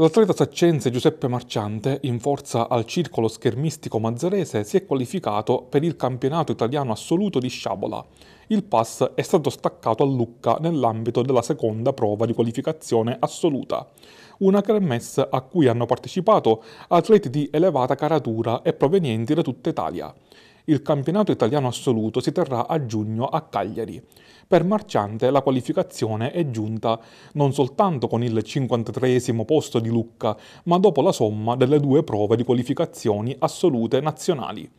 L'atleta saccense Giuseppe Marciante, in forza al circolo schermistico mazzarese, si è qualificato per il campionato italiano assoluto di sciabola. Il pass è stato staccato a Lucca nell'ambito della seconda prova di qualificazione assoluta, una kermesse a cui hanno partecipato atleti di elevata caratura e provenienti da tutta Italia il campionato italiano assoluto si terrà a giugno a Cagliari. Per Marciante la qualificazione è giunta non soltanto con il 53 posto di Lucca, ma dopo la somma delle due prove di qualificazioni assolute nazionali.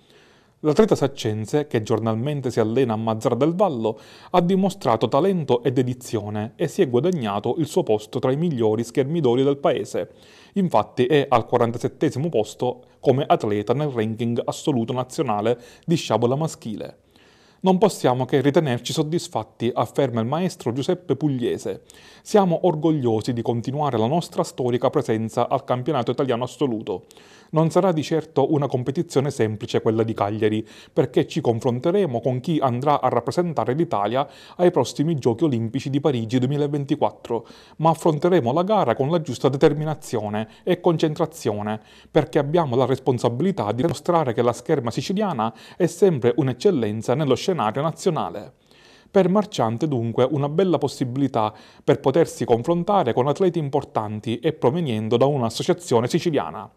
L'atleta saccense, che giornalmente si allena a Mazzara del Vallo, ha dimostrato talento e dedizione e si è guadagnato il suo posto tra i migliori schermidori del paese. Infatti è al 47 posto come atleta nel ranking assoluto nazionale di sciabola maschile. Non possiamo che ritenerci soddisfatti, afferma il maestro Giuseppe Pugliese. Siamo orgogliosi di continuare la nostra storica presenza al campionato italiano assoluto. Non sarà di certo una competizione semplice quella di Cagliari, perché ci confronteremo con chi andrà a rappresentare l'Italia ai prossimi Giochi Olimpici di Parigi 2024, ma affronteremo la gara con la giusta determinazione e concentrazione, perché abbiamo la responsabilità di dimostrare che la scherma siciliana è sempre un'eccellenza nello scenario scenario nazionale. Per Marciante dunque una bella possibilità per potersi confrontare con atleti importanti e proveniendo da un'associazione siciliana.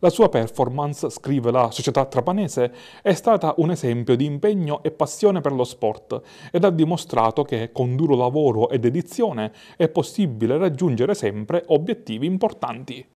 La sua performance, scrive la società trapanese, è stata un esempio di impegno e passione per lo sport ed ha dimostrato che con duro lavoro e dedizione è possibile raggiungere sempre obiettivi importanti.